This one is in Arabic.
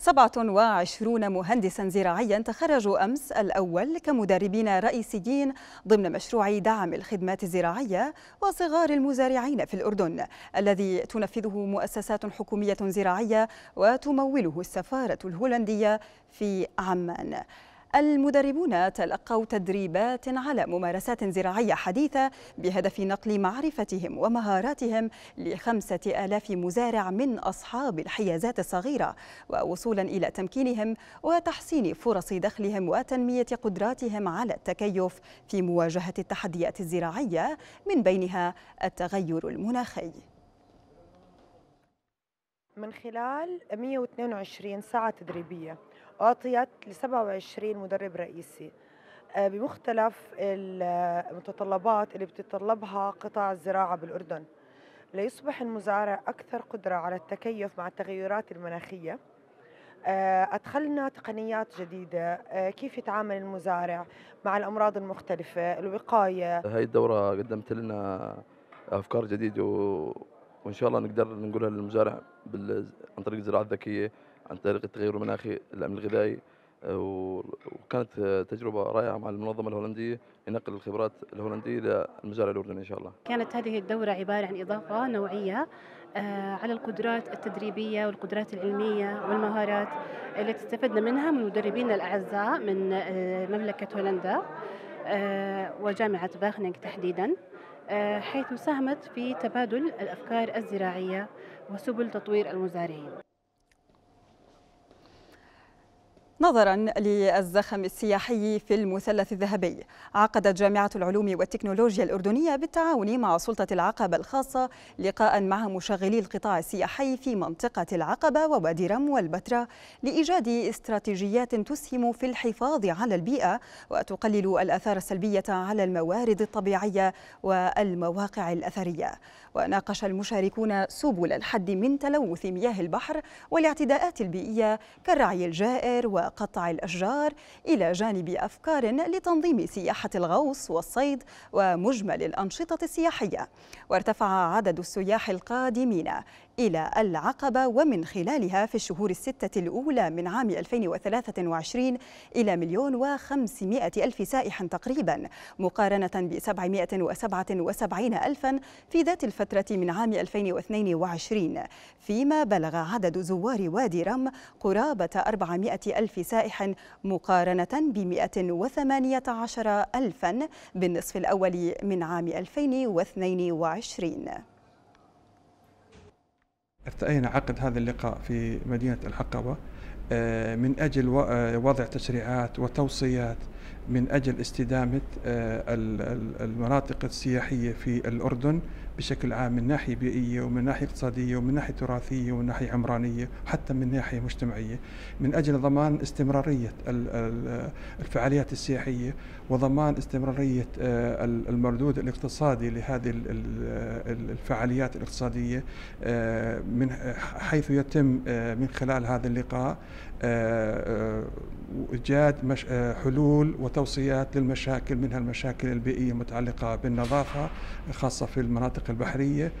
27 مهندسا زراعيا تخرجوا أمس الأول كمدربين رئيسيين ضمن مشروع دعم الخدمات الزراعية وصغار المزارعين في الأردن الذي تنفذه مؤسسات حكومية زراعية وتموله السفارة الهولندية في عمان المدربون تلقوا تدريبات على ممارسات زراعية حديثة بهدف نقل معرفتهم ومهاراتهم لخمسة آلاف مزارع من أصحاب الحيازات الصغيرة ووصولا إلى تمكينهم وتحسين فرص دخلهم وتنمية قدراتهم على التكيف في مواجهة التحديات الزراعية من بينها التغير المناخي من خلال 122 ساعة تدريبية أعطيت ل 27 مدرب رئيسي آه، بمختلف المتطلبات اللي بتتطلبها قطاع الزراعة بالأردن ليصبح المزارع أكثر قدرة على التكيف مع التغيرات المناخية آه، أدخلنا تقنيات جديدة آه، كيف يتعامل المزارع مع الأمراض المختلفة الوقاية هاي الدورة قدمت لنا أفكار جديدة و... وإن شاء الله نقدر نقولها للمزارع عن طريق الزراعة الذكية عن طريق التغير المناخي الامن الغذائي آه، وكانت تجربة رائعة مع المنظمة الهولندية لنقل الخبرات الهولندية الى المزارع الأردني إن شاء الله كانت هذه الدورة عبارة عن إضافة نوعية آه، على القدرات التدريبية والقدرات العلمية والمهارات التي استفدنا منها من مدربين الأعزاء من آه، مملكة هولندا وجامعة باخنينغ تحديداً حيث ساهمت في تبادل الأفكار الزراعية وسبل تطوير المزارعين نظرا للزخم السياحي في المثلث الذهبي عقدت جامعة العلوم والتكنولوجيا الأردنية بالتعاون مع سلطة العقبة الخاصة لقاء مع مشغلي القطاع السياحي في منطقة العقبة ووادي رم والبتراء لإيجاد استراتيجيات تسهم في الحفاظ على البيئة وتقلل الآثار السلبية على الموارد الطبيعية والمواقع الأثرية وناقش المشاركون سبل الحد من تلوث مياه البحر والاعتداءات البيئية كالرعي الجائر و قطع الأشجار إلى جانب أفكار لتنظيم سياحة الغوص والصيد ومجمل الأنشطة السياحية وارتفع عدد السياح القادمين إلى العقبة ومن خلالها في الشهور الستة الأولى من عام 2023 إلى مليون وخمسمائة ألف سائح تقريبا مقارنة ب 777 ألفا في ذات الفترة من عام 2022 فيما بلغ عدد زوار وادي رم قرابة 400 ألف سائح مقارنة ب 118 ألفا بالنصف الأول من عام 2022 ارتأينا عقد هذا اللقاء في مدينة الحقبة آه، من أجل آه، وضع تشريعات وتوصيات من أجل استدامة آه، المناطق السياحية في الأردن بشكل عام من ناحيه بيئيه ومن ناحيه اقتصاديه ومن ناحيه تراثيه ومن ناحيه عمرانيه حتى من ناحيه مجتمعيه من اجل ضمان استمراريه الفعاليات السياحيه وضمان استمراريه آه، المردود الاقتصادي لهذه الفعاليات الاقتصاديه آه، من حيث يتم آه، من خلال هذا اللقاء وايجاد مش آه، حلول وتوصيات للمشاكل منها المشاكل البيئيه المتعلقه بالنظافه خاصه في المناطق البحريه